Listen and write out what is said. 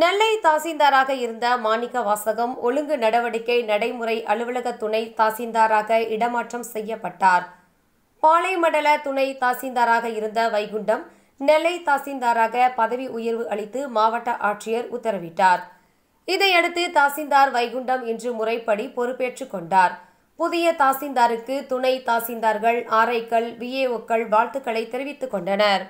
நெல்லை தாசில்தாராக இருந்த மாணிக்க வாசகம் ஒழுங்கு நடவடிக்கை நடைமுறை அலுவலக துணை தாசில்தாராக இடமாற்றம் செய்யப்பட்டார் பாலைமண்டல துணை தாசில்தாராக இருந்த வைகுண்டம் நெல்லை தாசில்தாராக பதவி உயர்வு அளித்து மாவட்ட ஆட்சியர் உத்தரவிட்டார் இதையடுத்து தாசில்தார் வைகுண்டம் இன்று முறைப்படி பொறுப்பேற்றுக் கொண்டார் புதிய தாசில்தாருக்கு துணை தாசில்தார்கள் ஆரைக்கள் விஏஓக்கள் வாழ்த்துக்களை தெரிவித்துக் கொண்டனா்